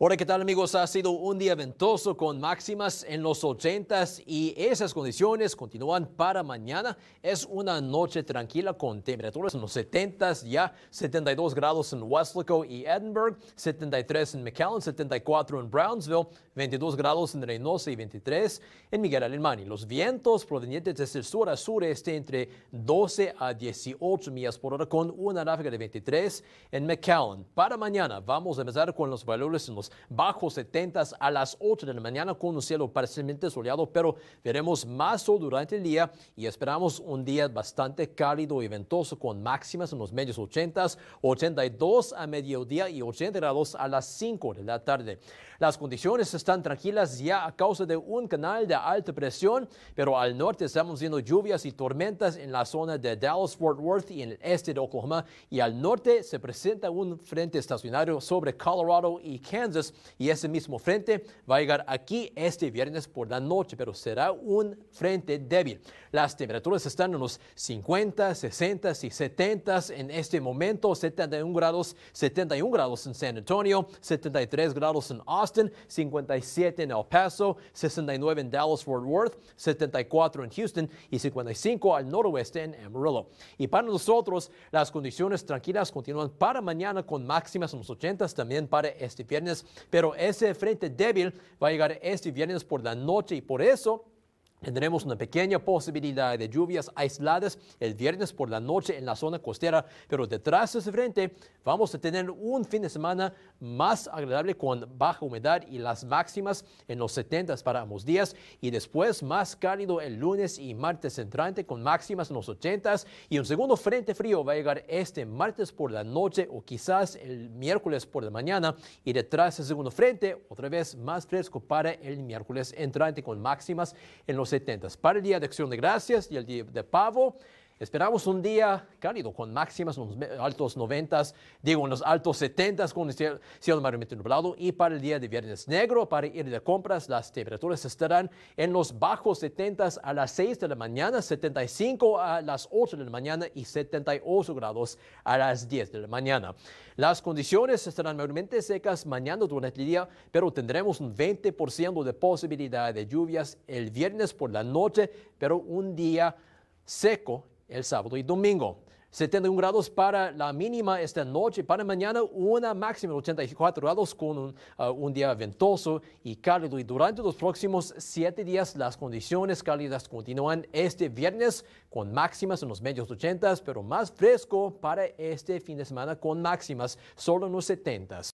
Hola, ¿qué tal amigos? Ha sido un día ventoso con máximas en los 80s y esas condiciones continúan para mañana. Es una noche tranquila con temperaturas en los 70s, ya 72 grados en Westlaco y Edinburgh, 73 en McAllen, 74 en Brownsville, 22 grados en Reynosa y 23 en Miguel Alemán. Y los vientos provenientes desde el sur a sureste entre 12 a 18 millas por hora con una ráfaga de 23 en McAllen. Para mañana vamos a empezar con los valores en los bajo 70 a las 8 de la mañana con un cielo parcialmente soleado, pero veremos más sol durante el día y esperamos un día bastante cálido y ventoso con máximas en los medios 80, 82 a mediodía y 80 grados a las 5 de la tarde. Las condiciones están tranquilas ya a causa de un canal de alta presión, pero al norte estamos viendo lluvias y tormentas en la zona de Dallas, Fort Worth y en el este de Oklahoma y al norte se presenta un frente estacionario sobre Colorado y Kansas y ese mismo frente va a llegar aquí este viernes por la noche, pero será un frente débil. Las temperaturas están en los 50, 60 y 70 en este momento, 71 grados, 71 grados en San Antonio, 73 grados en Austin, 57 en El Paso, 69 en Dallas Fort Worth, 74 en Houston y 55 al noroeste en Amarillo. Y para nosotros, las condiciones tranquilas continúan para mañana con máximas en los 80, también para este viernes pero ese frente débil va a llegar este viernes por la noche y por eso Tendremos una pequeña posibilidad de lluvias aisladas el viernes por la noche en la zona costera, pero detrás de ese frente vamos a tener un fin de semana más agradable con baja humedad y las máximas en los 70 para ambos días y después más cálido el lunes y martes entrante con máximas en los 80 y un segundo frente frío va a llegar este martes por la noche o quizás el miércoles por la mañana y detrás ese segundo frente otra vez más fresco para el miércoles entrante con máximas en los 70, para el Día de Acción de Gracias y el Día de Pavo, Esperamos un día cálido, con máximas en los altos 90, digo en los altos 70 con el cielo, cielo mayormente nublado. Y para el día de Viernes Negro, para ir de compras, las temperaturas estarán en los bajos 70 a las 6 de la mañana, 75 a las 8 de la mañana y 78 grados a las 10 de la mañana. Las condiciones estarán mayormente secas mañana durante el día, pero tendremos un 20% de posibilidad de lluvias el viernes por la noche, pero un día seco el sábado y domingo. 71 grados para la mínima esta noche, para mañana una máxima de 84 grados con uh, un, día ventoso y cálido. Y durante los próximos siete días las condiciones cálidas continúan este viernes con máximas en los medios 80, pero más fresco para este fin de semana con máximas solo en los 70.